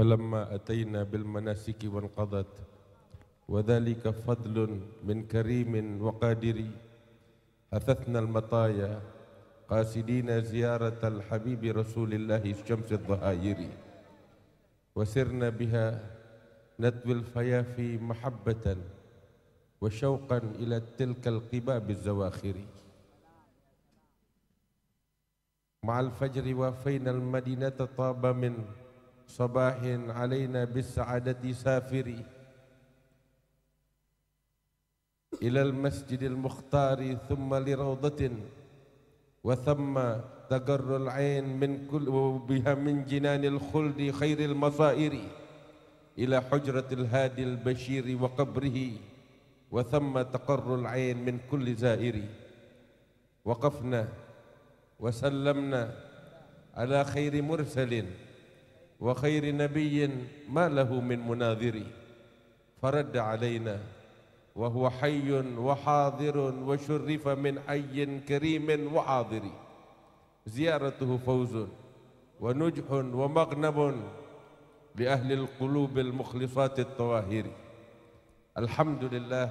فلما أتينا بالمناسك وانقضت وذلك فضل من كريم وقادر أثثنا المطايا قاسدين زيارة الحبيب رسول الله الشمس الظهاير وسرنا بها نتوي الفيافي محبة وشوقا إلى تلك القباب الزواخر مع الفجر وافينا المدينة طاب من صباح علينا بالسعادة سافري إلى المسجد المختار ثم لروضة وثم تقر العين من كل بها من جنان الخلد خير المصائر إلى حجرة الهادي البشير وقبره وثم تقر العين من كل زائر وقفنا وسلمنا على خير مرسل wa khairi nabiyyin ma lahu min munadhiri faradda alaina wa huwa hayyun wa hadirun wa syurrifa min ayyin karimin wa adiri ziyaratuhu fawzun wa nujhun wa magnabun li ahli alqulub almukhlifat at alhamdulillah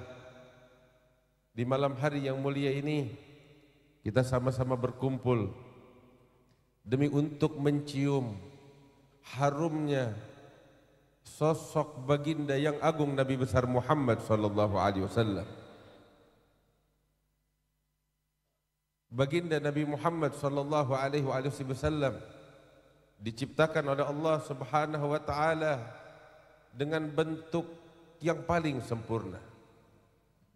di malam hari yang mulia ini kita sama-sama berkumpul demi untuk mencium harumnya sosok baginda yang agung Nabi besar Muhammad sallallahu alaihi wasallam. Baginda Nabi Muhammad sallallahu alaihi wasallam diciptakan oleh Allah Subhanahu wa taala dengan bentuk yang paling sempurna.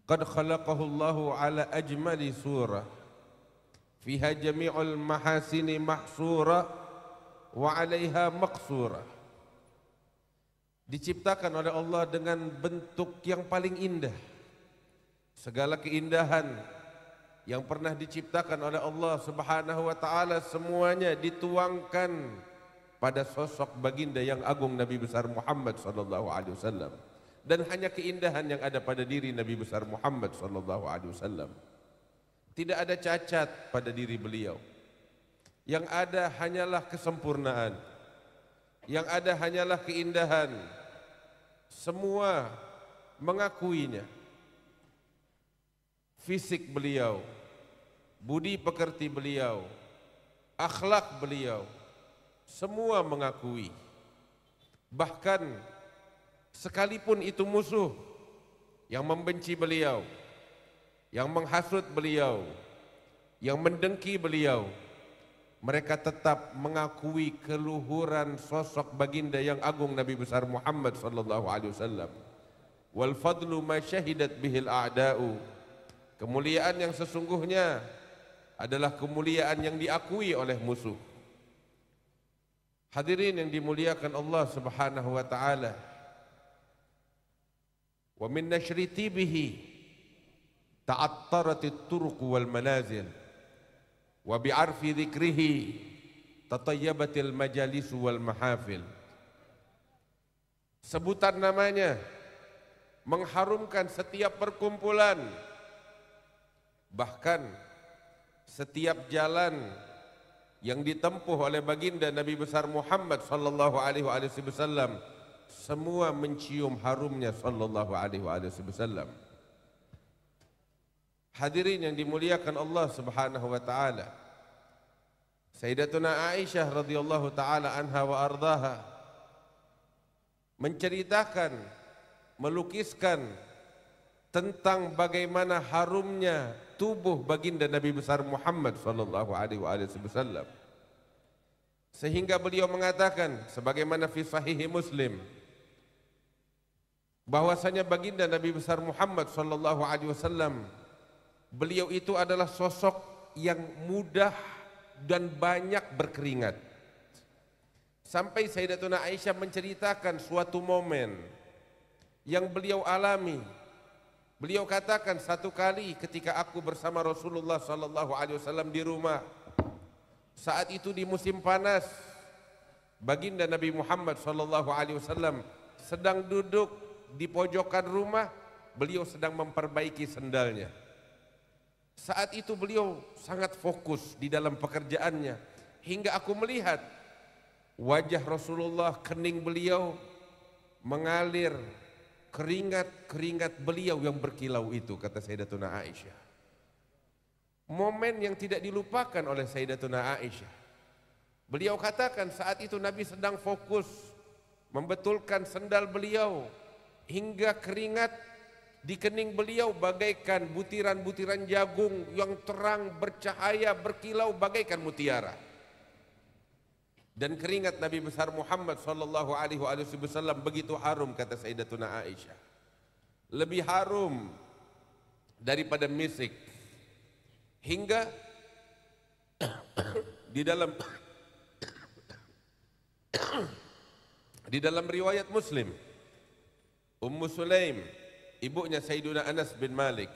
Qad khalaqahu Allah ala ajmali surah fiha jami'ul mahasini mahsura wa 'alaiha maqsura. Diciptakan oleh Allah dengan bentuk yang paling indah. Segala keindahan yang pernah diciptakan oleh Allah Subhanahu wa taala semuanya dituangkan pada sosok baginda yang agung Nabi besar Muhammad sallallahu alaihi wasallam dan hanya keindahan yang ada pada diri Nabi besar Muhammad sallallahu alaihi wasallam tidak ada cacat pada diri beliau yang ada hanyalah kesempurnaan Yang ada hanyalah keindahan Semua mengakuinya Fisik beliau Budi pekerti beliau Akhlak beliau Semua mengakui Bahkan Sekalipun itu musuh Yang membenci beliau Yang menghasut beliau Yang mendengki beliau mereka tetap mengakui keluhuran sosok baginda yang agung Nabi besar Muhammad sallallahu alaihi wasallam. Wal fadlu ma syahidat bihil a'da'u. Kemuliaan yang sesungguhnya adalah kemuliaan yang diakui oleh musuh. Hadirin yang dimuliakan Allah Subhanahu wa taala. Wa min nashri tibihi ta'attarat at-turuq wal manazil wa bi arfi dzikrihi tatayyabatil majalis wal mahafil sebutan namanya mengharumkan setiap perkumpulan bahkan setiap jalan yang ditempuh oleh baginda Nabi besar Muhammad sallallahu alaihi wasallam semua mencium harumnya sallallahu alaihi wasallam Hadirin yang dimuliakan Allah Subhanahu wa taala. Sayyidatuna Aisyah radhiyallahu taala anha wa ardhaha menceritakan melukiskan tentang bagaimana harumnya tubuh baginda Nabi besar Muhammad sallallahu alaihi wasallam. Sehingga beliau mengatakan sebagaimana fi sahih Muslim bahwasanya baginda Nabi besar Muhammad sallallahu alaihi wasallam beliau itu adalah sosok yang mudah dan banyak berkeringat. Sampai Sayyidatuna Aisyah menceritakan suatu momen yang beliau alami. Beliau katakan satu kali ketika aku bersama Rasulullah sallallahu alaihi wasallam di rumah. Saat itu di musim panas. Baginda Nabi Muhammad sallallahu alaihi wasallam sedang duduk di pojokan rumah, beliau sedang memperbaiki sendalnya. Saat itu beliau sangat fokus di dalam pekerjaannya hingga aku melihat wajah Rasulullah kening beliau mengalir keringat-keringat beliau yang berkilau itu kata Sayyidatuna Aisyah. Momen yang tidak dilupakan oleh Sayyidatuna Aisyah. Beliau katakan saat itu Nabi sedang fokus membetulkan sendal beliau hingga keringat Di kening beliau bagaikan butiran-butiran jagung yang terang, bercahaya, berkilau bagaikan mutiara. Dan keringat Nabi besar Muhammad sallallahu alaihi wasallam begitu harum kata Sayyidatuna Aisyah. Lebih harum daripada misik. Hingga di dalam di dalam riwayat Muslim Ummu Sulaim ibunya Sayyidina Anas bin Malik.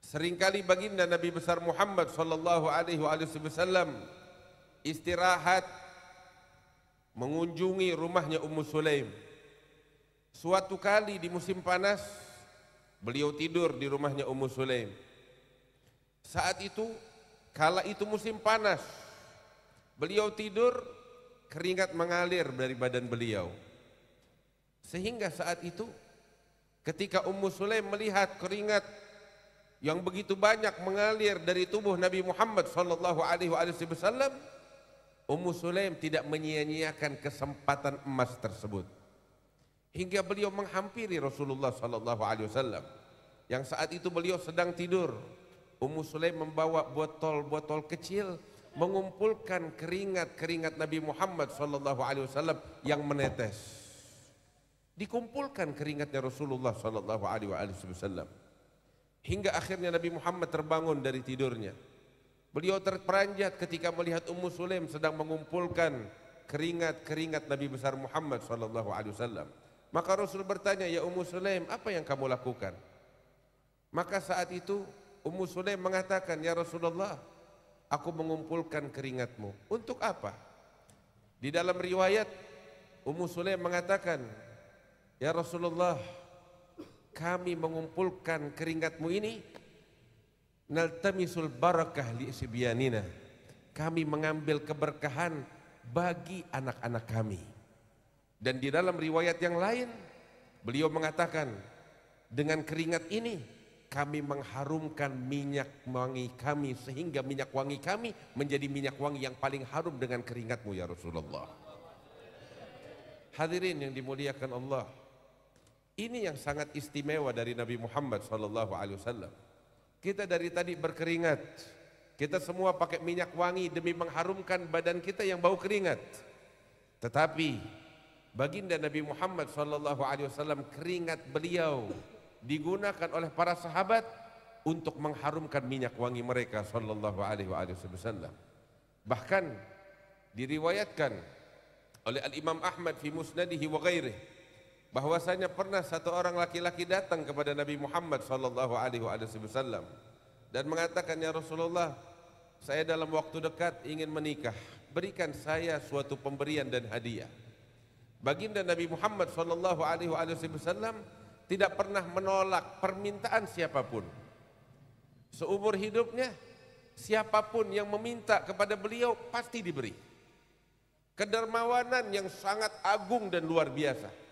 Seringkali baginda Nabi besar Muhammad sallallahu alaihi wasallam istirahat mengunjungi rumahnya Ummu Sulaim. Suatu kali di musim panas beliau tidur di rumahnya Ummu Sulaim. Saat itu kala itu musim panas beliau tidur keringat mengalir dari badan beliau. Sehingga saat itu Ketika Ummu Sulaim melihat keringat yang begitu banyak mengalir dari tubuh Nabi Muhammad sallallahu alaihi wasallam, Ummu Sulaim tidak menyia-nyiakan kesempatan emas tersebut. Hingga beliau menghampiri Rasulullah sallallahu alaihi wasallam yang saat itu beliau sedang tidur. Ummu Sulaim membawa botol-botol kecil mengumpulkan keringat-keringat Nabi Muhammad sallallahu alaihi wasallam yang menetes dikumpulkan keringatnya Rasulullah sallallahu alaihi wasallam hingga akhirnya Nabi Muhammad terbangun dari tidurnya beliau terperanjat ketika melihat Ummu Sulaim sedang mengumpulkan keringat-keringat Nabi besar Muhammad sallallahu alaihi wasallam maka Rasul bertanya ya Ummu Sulaim apa yang kamu lakukan maka saat itu Ummu Sulaim mengatakan ya Rasulullah aku mengumpulkan keringatmu untuk apa di dalam riwayat Ummu Sulaim mengatakan Ya Rasulullah, kami mengumpulkan keringatmu ini naltamisul barakah li sibyanina. Kami mengambil keberkahan bagi anak-anak kami. Dan di dalam riwayat yang lain, beliau mengatakan, dengan keringat ini kami mengharumkan minyak wangi kami sehingga minyak wangi kami menjadi minyak wangi yang paling harum dengan keringatmu ya Rasulullah. Hadirin yang dimuliakan Allah, ini yang sangat istimewa dari Nabi Muhammad sallallahu alaihi wasallam. Kita dari tadi berkeringat. Kita semua pakai minyak wangi demi mengharumkan badan kita yang bau keringat. Tetapi baginda Nabi Muhammad sallallahu alaihi wasallam keringat beliau digunakan oleh para sahabat untuk mengharumkan minyak wangi mereka sallallahu alaihi wasallam. Bahkan diriwayatkan oleh Al Imam Ahmad fi Musnadihi wa ghairihi bahwasanya pernah satu orang laki-laki datang kepada Nabi Muhammad sallallahu alaihi wasallam dan mengatakan ya Rasulullah saya dalam waktu dekat ingin menikah berikan saya suatu pemberian dan hadiah baginda Nabi Muhammad sallallahu alaihi wasallam tidak pernah menolak permintaan siapapun seumur hidupnya siapapun yang meminta kepada beliau pasti diberi kedermawanan yang sangat agung dan luar biasa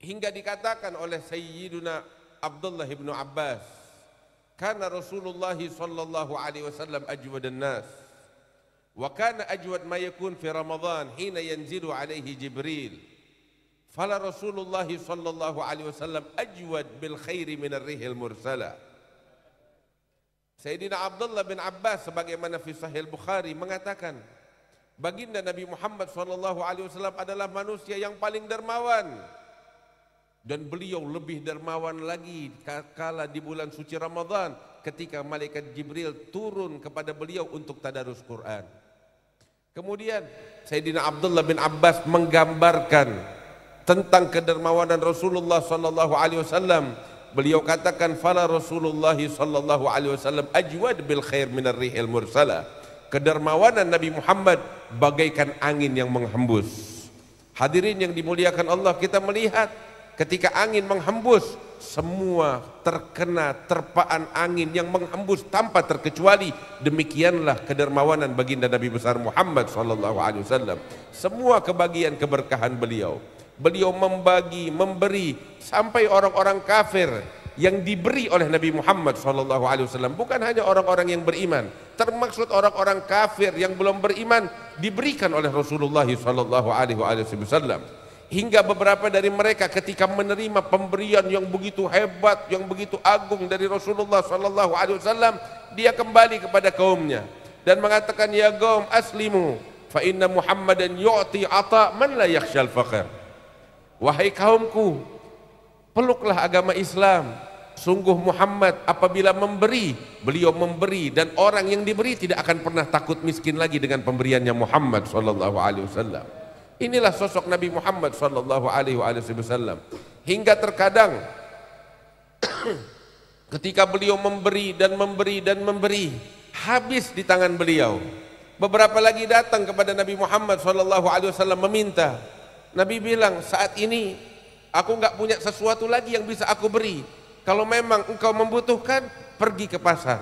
hingga dikatakan oleh Sayyiduna Abdullah ibnu Abbas karena Rasulullah sallallahu alaihi wasallam ajwad nas wa kana ajwad ma yakun fi ramadhan hina yanzilu alaihi jibril fala Rasulullah sallallahu alaihi wasallam ajwad bil khairi min ar-rihil mursala Sayyidina Abdullah bin Abbas sebagaimana fi sahih Bukhari mengatakan baginda Nabi Muhammad sallallahu alaihi wasallam adalah manusia yang paling dermawan dan beliau lebih dermawan lagi kala di bulan suci Ramadhan ketika malaikat Jibril turun kepada beliau untuk tadarus Quran. Kemudian Sayyidina Abdullah bin Abbas menggambarkan tentang kedermawanan Rasulullah SAW. Beliau katakan fala Rasulullah SAW alaihi ajwad bil khair min rihil mursala. Kedermawanan Nabi Muhammad bagaikan angin yang menghembus. Hadirin yang dimuliakan Allah, kita melihat ketika angin menghembus semua terkena terpaan angin yang menghembus tanpa terkecuali demikianlah kedermawanan baginda Nabi besar Muhammad sallallahu alaihi wasallam semua kebagian keberkahan beliau beliau membagi memberi sampai orang-orang kafir yang diberi oleh Nabi Muhammad sallallahu alaihi wasallam bukan hanya orang-orang yang beriman Termasuk orang-orang kafir yang belum beriman diberikan oleh Rasulullah sallallahu alaihi wasallam hingga beberapa dari mereka ketika menerima pemberian yang begitu hebat yang begitu agung dari Rasulullah sallallahu alaihi wasallam dia kembali kepada kaumnya dan mengatakan ya kaum aslimu fa inna dan yu'ti ata man la yakhshal faqir wahai kaumku peluklah agama Islam sungguh Muhammad apabila memberi beliau memberi dan orang yang diberi tidak akan pernah takut miskin lagi dengan pemberiannya Muhammad sallallahu alaihi wasallam Inilah sosok Nabi Muhammad sallallahu alaihi wasallam. Hingga terkadang ketika beliau memberi dan memberi dan memberi habis di tangan beliau. Beberapa lagi datang kepada Nabi Muhammad sallallahu alaihi wasallam meminta. Nabi bilang, "Saat ini aku enggak punya sesuatu lagi yang bisa aku beri. Kalau memang engkau membutuhkan, pergi ke pasar.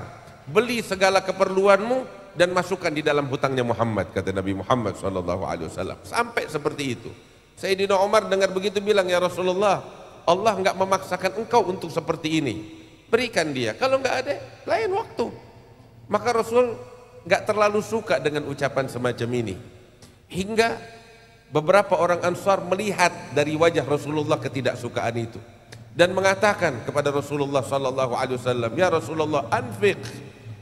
Beli segala keperluanmu, dan masukkan di dalam hutangnya Muhammad kata Nabi Muhammad saw sampai seperti itu Sayyidina Umar dengar begitu bilang ya Rasulullah Allah enggak memaksakan engkau untuk seperti ini berikan dia kalau enggak ada lain waktu maka Rasul enggak terlalu suka dengan ucapan semacam ini hingga beberapa orang Ansar melihat dari wajah Rasulullah ketidaksukaan itu dan mengatakan kepada Rasulullah saw ya Rasulullah anfiq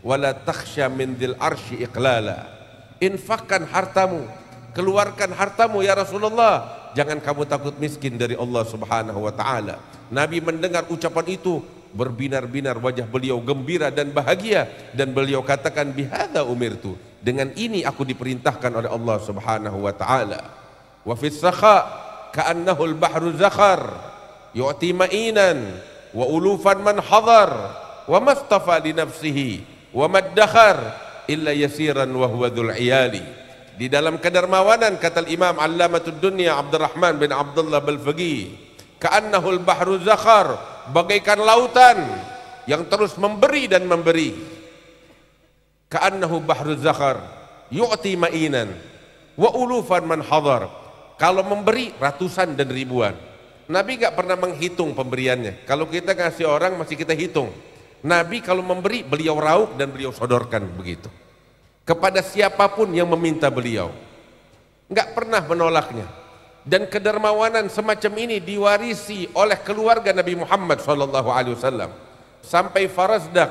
wala takhsha min dil arshi iqlala infakkan hartamu keluarkan hartamu ya Rasulullah jangan kamu takut miskin dari Allah Subhanahu wa taala Nabi mendengar ucapan itu berbinar-binar wajah beliau gembira dan bahagia dan beliau katakan bihadza umirtu dengan ini aku diperintahkan oleh Allah Subhanahu wa taala wa fis sakha ka'annahu al bahru zakhar yu'ti ma'inan wa ulufan man hadar wa mastafa li nafsihi wa maddakhar illa yasiran wa huwa dhul iyali di dalam kedermawanan kata Imam Dunia Dunya Rahman bin Abdullah Balfagi ka'annahu al-bahru zakhar bagaikan lautan yang terus memberi dan memberi ka'annahu bahru zakhar yu'ti ma'inan wa ulufan man hadar kalau memberi ratusan dan ribuan Nabi tidak pernah menghitung pemberiannya kalau kita ngasih orang masih kita hitung Nabi kalau memberi, beliau rauk dan beliau sodorkan begitu. Kepada siapapun yang meminta beliau. Enggak pernah menolaknya. Dan kedermawanan semacam ini diwarisi oleh keluarga Nabi Muhammad SAW. Sampai Farazdak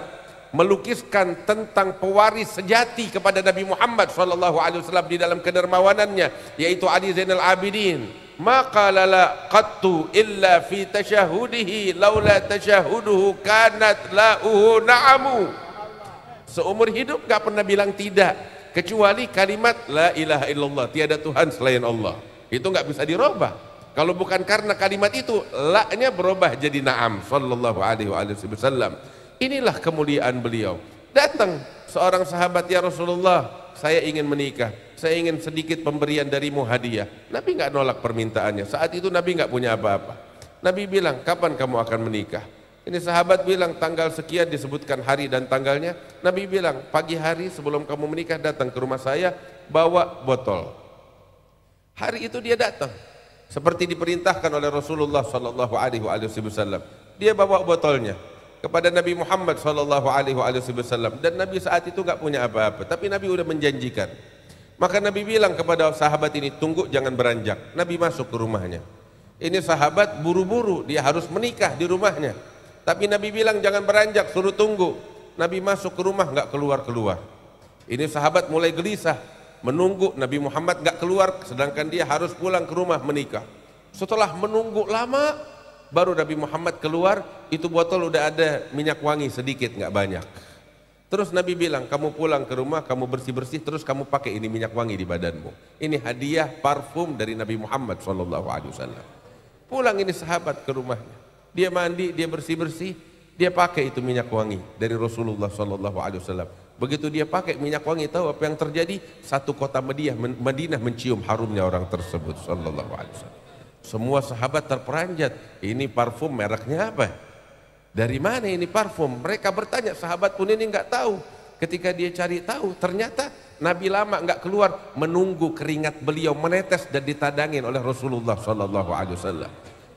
melukiskan tentang pewaris sejati kepada Nabi Muhammad SAW di dalam kedermawanannya yaitu Ali Zainal Abidin ma qala la qattu illa fi tashahudihi laula tashahuduhu kanat la uhu na'amu seumur hidup enggak pernah bilang tidak kecuali kalimat la ilaha illallah tiada tuhan selain Allah itu enggak bisa dirubah kalau bukan karena kalimat itu la-nya berubah jadi na'am sallallahu alaihi wasallam inilah kemuliaan beliau datang seorang sahabat ya Rasulullah saya ingin menikah, saya ingin sedikit pemberian darimu hadiah. Nabi enggak nolak permintaannya. Saat itu Nabi enggak punya apa-apa. Nabi bilang, kapan kamu akan menikah? Ini sahabat bilang tanggal sekian disebutkan hari dan tanggalnya. Nabi bilang, pagi hari sebelum kamu menikah datang ke rumah saya, bawa botol. Hari itu dia datang. Seperti diperintahkan oleh Rasulullah sallallahu alaihi wasallam. Dia bawa botolnya kepada Nabi Muhammad sallallahu alaihi wasallam dan Nabi saat itu tak punya apa-apa tapi Nabi sudah menjanjikan maka Nabi bilang kepada sahabat ini tunggu jangan beranjak Nabi masuk ke rumahnya ini sahabat buru-buru dia harus menikah di rumahnya tapi Nabi bilang jangan beranjak suruh tunggu Nabi masuk ke rumah tak keluar-keluar ini sahabat mulai gelisah menunggu Nabi Muhammad tak keluar sedangkan dia harus pulang ke rumah menikah setelah menunggu lama baru Nabi Muhammad keluar itu botol udah ada minyak wangi sedikit nggak banyak terus Nabi bilang kamu pulang ke rumah kamu bersih-bersih terus kamu pakai ini minyak wangi di badanmu ini hadiah parfum dari Nabi Muhammad SAW pulang ini sahabat ke rumahnya dia mandi dia bersih-bersih dia pakai itu minyak wangi dari Rasulullah saw. Begitu dia pakai minyak wangi, tahu apa yang terjadi? Satu kota Madinah, Madinah mencium harumnya orang tersebut, saw. Semua sahabat terperanjat, ini parfum mereknya apa? Dari mana ini parfum? Mereka bertanya, sahabat pun ini nggak tahu. Ketika dia cari tahu, ternyata Nabi lama nggak keluar, menunggu keringat beliau menetes dan ditadangin oleh Rasulullah saw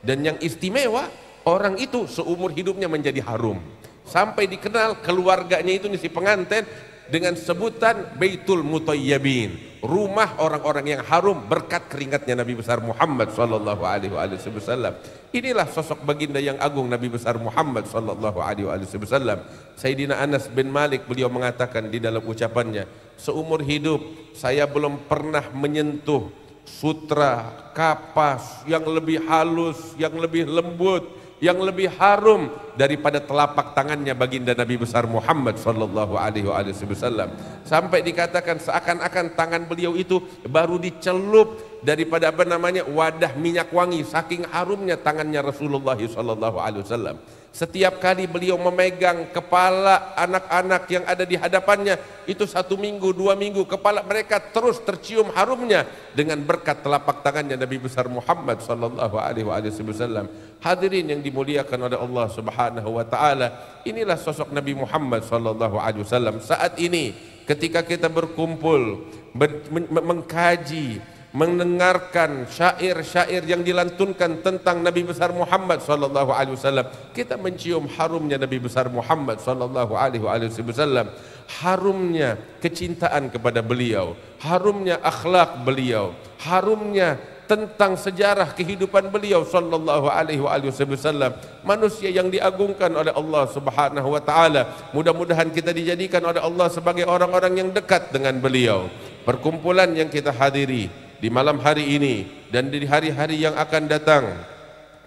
Dan yang istimewa, orang itu seumur hidupnya menjadi harum sampai dikenal keluarganya itu nih si pengantin dengan sebutan Baitul Mutayyibin, rumah orang-orang yang harum berkat keringatnya Nabi besar Muhammad sallallahu alaihi wasallam. Inilah sosok baginda yang agung Nabi besar Muhammad sallallahu alaihi wasallam. Sayyidina Anas bin Malik beliau mengatakan di dalam ucapannya, seumur hidup saya belum pernah menyentuh sutra kapas yang lebih halus, yang lebih lembut, yang lebih harum daripada telapak tangannya baginda Nabi besar Muhammad sallallahu alaihi wasallam sampai dikatakan seakan-akan tangan beliau itu baru dicelup daripada apa namanya wadah minyak wangi saking harumnya tangannya Rasulullah sallallahu alaihi wasallam setiap kali beliau memegang kepala anak-anak yang ada di hadapannya itu satu minggu dua minggu kepala mereka terus tercium harumnya dengan berkat telapak tangannya Nabi besar Muhammad sallallahu alaihi wasallam hadirin yang dimuliakan oleh Allah subhanahu wa taala inilah sosok Nabi Muhammad sallallahu alaihi wasallam saat ini ketika kita berkumpul ber, men, men, mengkaji mendengarkan syair-syair yang dilantunkan tentang Nabi besar Muhammad sallallahu alaihi wasallam kita mencium harumnya Nabi besar Muhammad sallallahu alaihi wasallam harumnya kecintaan kepada beliau harumnya akhlak beliau harumnya tentang sejarah kehidupan beliau sallallahu alaihi wa alihi wasallam manusia yang diagungkan oleh Allah Subhanahu wa taala mudah-mudahan kita dijadikan oleh Allah sebagai orang-orang yang dekat dengan beliau perkumpulan yang kita hadiri di malam hari ini dan di hari-hari yang akan datang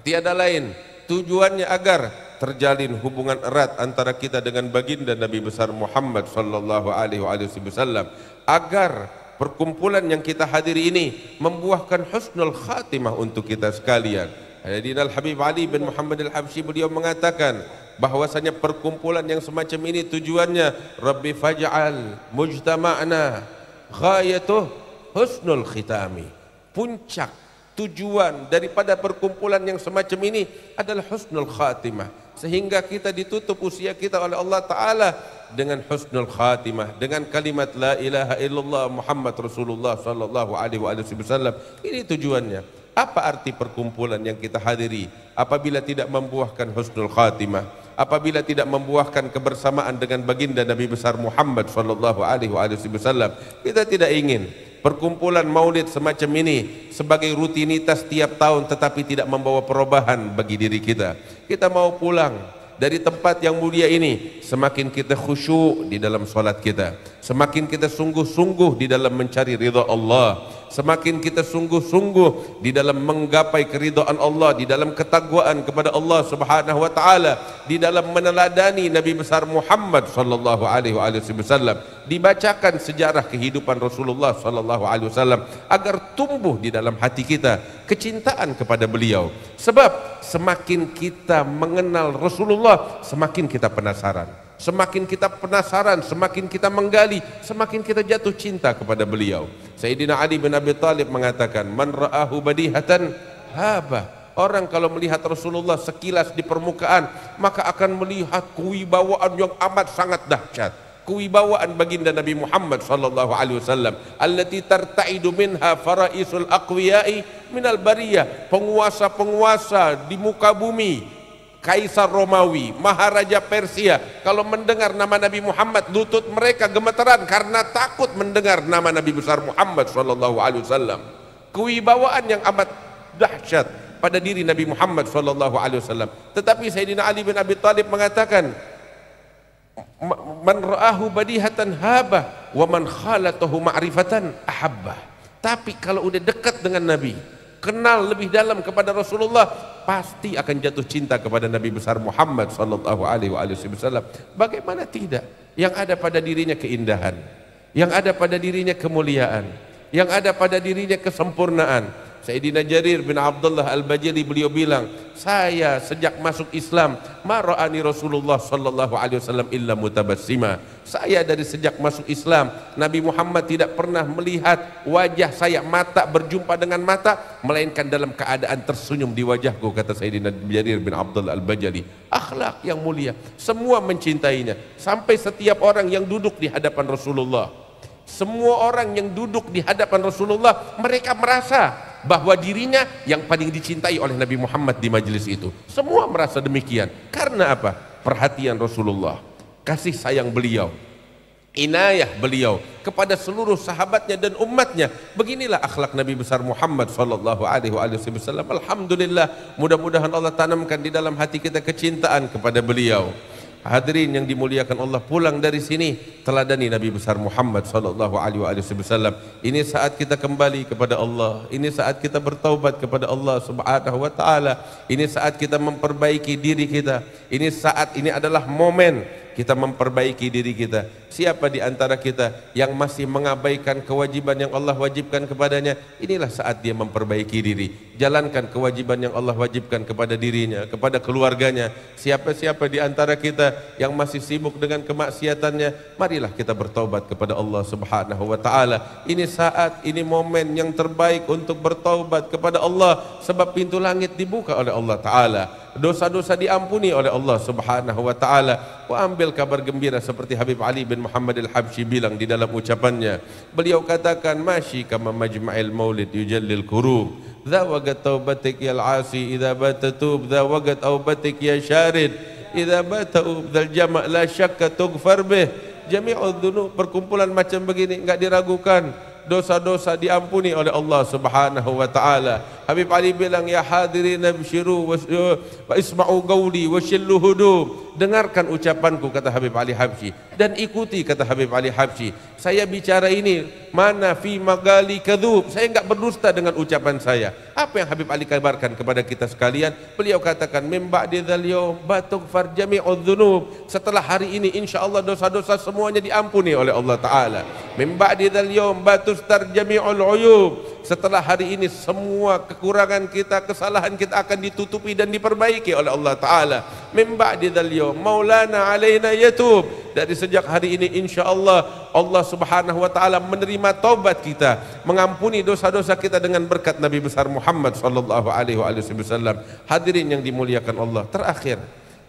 tiada lain tujuannya agar terjalin hubungan erat antara kita dengan baginda Nabi besar Muhammad sallallahu alaihi wasallam agar perkumpulan yang kita hadiri ini membuahkan husnul khatimah untuk kita sekalian. Hadirin Al Habib Ali bin Muhammad Al Habsyi beliau mengatakan bahwasanya perkumpulan yang semacam ini tujuannya Rabbi faj'al mujtama'na ghayatuh husnul khitami puncak tujuan daripada perkumpulan yang semacam ini adalah husnul khatimah sehingga kita ditutup usia kita oleh Allah taala dengan husnul khatimah dengan kalimat la ilaha illallah muhammad rasulullah sallallahu alaihi wa alihi wasallam ini tujuannya apa arti perkumpulan yang kita hadiri apabila tidak membuahkan husnul khatimah apabila tidak membuahkan kebersamaan dengan baginda nabi besar muhammad sallallahu alaihi wa alihi wasallam kita tidak ingin perkumpulan maulid semacam ini sebagai rutinitas tiap tahun tetapi tidak membawa perubahan bagi diri kita. Kita mau pulang dari tempat yang mulia ini, semakin kita khusyuk di dalam solat kita, semakin kita sungguh-sungguh di dalam mencari ridha Allah semakin kita sungguh-sungguh di dalam menggapai keridhaan Allah di dalam ketakwaan kepada Allah Subhanahu wa taala di dalam meneladani Nabi besar Muhammad sallallahu alaihi wasallam dibacakan sejarah kehidupan Rasulullah sallallahu alaihi wasallam agar tumbuh di dalam hati kita kecintaan kepada beliau sebab semakin kita mengenal Rasulullah semakin kita penasaran semakin kita penasaran, semakin kita menggali, semakin kita jatuh cinta kepada beliau. Sayyidina Ali bin Abi Talib mengatakan, Man ra'ahu badihatan haba. Orang kalau melihat Rasulullah sekilas di permukaan, maka akan melihat kewibawaan yang amat sangat dahsyat. Kewibawaan baginda Nabi Muhammad sallallahu alaihi wasallam, allati tartaidu minha faraisul aqwiyai minal bariyah, penguasa-penguasa di muka bumi Kaisar Romawi, Maharaja Persia, kalau mendengar nama Nabi Muhammad, lutut mereka gemeteran karena takut mendengar nama Nabi besar Muhammad sallallahu alaihi wasallam. Kewibawaan yang amat dahsyat pada diri Nabi Muhammad sallallahu alaihi wasallam. Tetapi Sayyidina Ali bin Abi Thalib mengatakan man ra'ahu badihatan haba wa man khalatahu ma'rifatan ahabba. Tapi kalau udah dekat dengan Nabi, kenal lebih dalam kepada Rasulullah, pasti akan jatuh cinta kepada Nabi besar Muhammad sallallahu alaihi wasallam. Bagaimana tidak? Yang ada pada dirinya keindahan, yang ada pada dirinya kemuliaan, yang ada pada dirinya kesempurnaan. Sayyidina Jarir bin Abdullah Al-Bajali beliau bilang, "Saya sejak masuk Islam, mara'ani Rasulullah sallallahu alaihi wasallam illa mutabassima." saya dari sejak masuk Islam Nabi Muhammad tidak pernah melihat wajah saya mata berjumpa dengan mata melainkan dalam keadaan tersenyum di wajahku kata Sayyidina Jarir bin Abdul Al-Bajali akhlak yang mulia semua mencintainya sampai setiap orang yang duduk di hadapan Rasulullah semua orang yang duduk di hadapan Rasulullah mereka merasa bahwa dirinya yang paling dicintai oleh Nabi Muhammad di majlis itu semua merasa demikian karena apa? perhatian Rasulullah kasih sayang beliau inayah beliau kepada seluruh sahabatnya dan umatnya beginilah akhlak Nabi besar Muhammad sallallahu alaihi wasallam alhamdulillah mudah-mudahan Allah tanamkan di dalam hati kita kecintaan kepada beliau hadirin yang dimuliakan Allah pulang dari sini teladani Nabi besar Muhammad sallallahu alaihi wasallam ini saat kita kembali kepada Allah ini saat kita bertaubat kepada Allah subhanahu wa taala ini saat kita memperbaiki diri kita ini saat ini adalah momen kita memperbaiki diri kita siapa di antara kita yang masih mengabaikan kewajiban yang Allah wajibkan kepadanya inilah saat dia memperbaiki diri jalankan kewajiban yang Allah wajibkan kepada dirinya kepada keluarganya siapa-siapa di antara kita yang masih sibuk dengan kemaksiatannya marilah kita bertaubat kepada Allah Subhanahu wa ini saat ini momen yang terbaik untuk bertaubat kepada Allah sebab pintu langit dibuka oleh Allah taala dosa-dosa diampuni oleh Allah Subhanahu wa taala wa ambil kabar gembira seperti Habib Ali bin Muhammad Al-Habshi bilang di dalam ucapannya beliau katakan masyi kama majma'il maulid yujallil kurum zawagat taubatik ya al-asi idha batatub zawagat taubatik ya syarid idha batatub dal jama' la syakka tugfar bih jami'ul dunu perkumpulan macam begini enggak diragukan dosa-dosa diampuni oleh Allah Subhanahu wa taala. Habib Ali bilang ya hadirin nabshiru wa isma'u qawli wa shillu hudum dengarkan ucapanku kata Habib Ali Habsyi dan ikuti kata Habib Ali Habsyi saya bicara ini mana fi magali kadzub saya enggak berdusta dengan ucapan saya apa yang Habib Ali kabarkan kepada kita sekalian beliau katakan mimba di dzalio batuk farjami udzunub setelah hari ini insyaallah dosa-dosa semuanya diampuni oleh Allah taala mimba di dzalio batus tarjami uyub setelah hari ini semua kekurangan kita kesalahan kita akan ditutupi dan diperbaiki oleh Allah taala min ba'di dhalio maulana alaina yatub dari sejak hari ini Insya Allah Allah Subhanahu wa taala menerima taubat kita mengampuni dosa-dosa kita dengan berkat Nabi besar Muhammad sallallahu alaihi wasallam hadirin yang dimuliakan Allah terakhir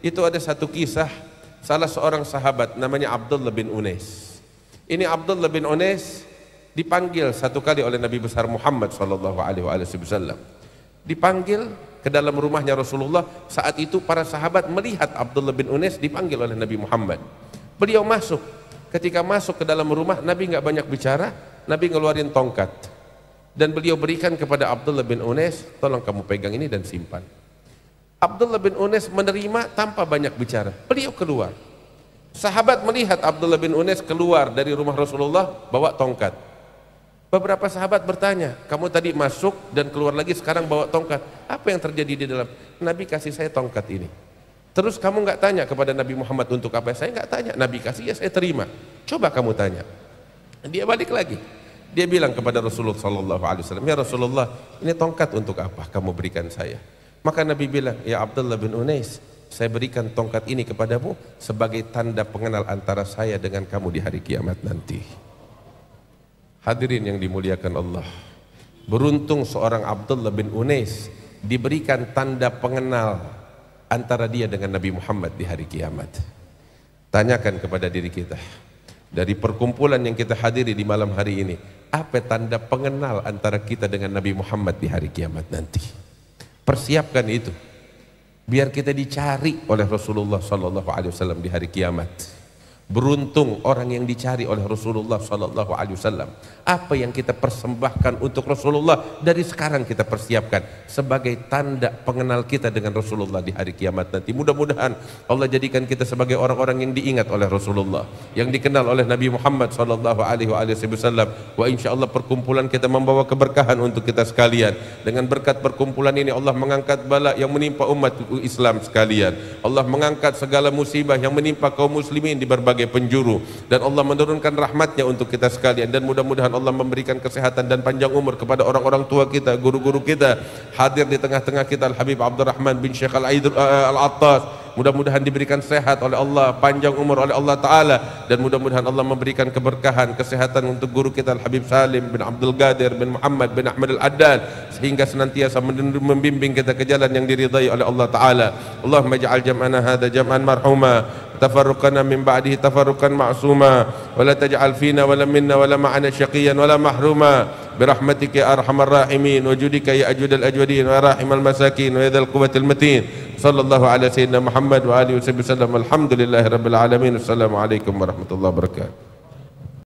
itu ada satu kisah salah seorang sahabat namanya Abdul bin Unes. ini Abdul bin Unes dipanggil satu kali oleh Nabi besar Muhammad sallallahu alaihi wasallam dipanggil ke dalam rumahnya Rasulullah saat itu para sahabat melihat Abdullah bin Unes dipanggil oleh Nabi Muhammad beliau masuk ketika masuk ke dalam rumah Nabi nggak banyak bicara Nabi ngeluarin tongkat dan beliau berikan kepada Abdullah bin Unes tolong kamu pegang ini dan simpan Abdullah bin Unes menerima tanpa banyak bicara beliau keluar sahabat melihat Abdullah bin Unes keluar dari rumah Rasulullah bawa tongkat Beberapa sahabat bertanya, kamu tadi masuk dan keluar lagi sekarang bawa tongkat. Apa yang terjadi di dalam? Nabi kasih saya tongkat ini. Terus kamu nggak tanya kepada Nabi Muhammad untuk apa? Saya nggak tanya. Nabi kasih ya saya terima. Coba kamu tanya. Dia balik lagi. Dia bilang kepada Rasulullah Sallallahu Alaihi Wasallam, ya Rasulullah, ini tongkat untuk apa kamu berikan saya? Maka Nabi bilang, ya Abdullah bin Unais, saya berikan tongkat ini kepadamu sebagai tanda pengenal antara saya dengan kamu di hari kiamat nanti. Hadirin yang dimuliakan Allah. Beruntung seorang Abdullah bin Unais diberikan tanda pengenal antara dia dengan Nabi Muhammad di hari kiamat. Tanyakan kepada diri kita. Dari perkumpulan yang kita hadiri di malam hari ini, apa tanda pengenal antara kita dengan Nabi Muhammad di hari kiamat nanti? Persiapkan itu. Biar kita dicari oleh Rasulullah sallallahu alaihi wasallam di hari kiamat. Beruntung orang yang dicari oleh Rasulullah SAW. Alaihi Wasallam. Apa yang kita persembahkan untuk Rasulullah dari sekarang kita persiapkan sebagai tanda pengenal kita dengan Rasulullah di hari kiamat nanti. Mudah-mudahan Allah jadikan kita sebagai orang-orang yang diingat oleh Rasulullah, yang dikenal oleh Nabi Muhammad SAW. Alaihi Wasallam. Wa insya Allah perkumpulan kita membawa keberkahan untuk kita sekalian. Dengan berkat perkumpulan ini Allah mengangkat bala yang menimpa umat Islam sekalian. Allah mengangkat segala musibah yang menimpa kaum muslimin di berbagai berbagai penjuru dan Allah menurunkan rahmatnya untuk kita sekalian dan mudah-mudahan Allah memberikan kesehatan dan panjang umur kepada orang-orang tua kita guru-guru kita hadir di tengah-tengah kita Al-Habib Abdurrahman bin Syekh uh, Al-Attas Al mudah-mudahan diberikan sehat oleh Allah, panjang umur oleh Allah Ta'ala, dan mudah-mudahan Allah memberikan keberkahan, kesehatan untuk guru kita Al-Habib Salim bin Abdul Gadir bin Muhammad bin Ahmad Al-Addan, sehingga senantiasa membimbing kita ke jalan yang diridai oleh Allah Ta'ala. Allahumma ja'al jam'ana hadha jam'an Marhumah, تفرقنا min بعده تفرقا معصوما ولا تجعل فينا ولا Minna, ولا Ma'ana شقيا ولا محروما برحمتك يا ارحم الراحمين وجودك يا اجود الاجودين ويا راحم المساكين ويا ذا القوه المتين sallallahu alaihi wa sallam Muhammad wa alihi wa sallam alhamdulillahirabbil alamin assalamu alaikum warahmatullahi wabarakatuh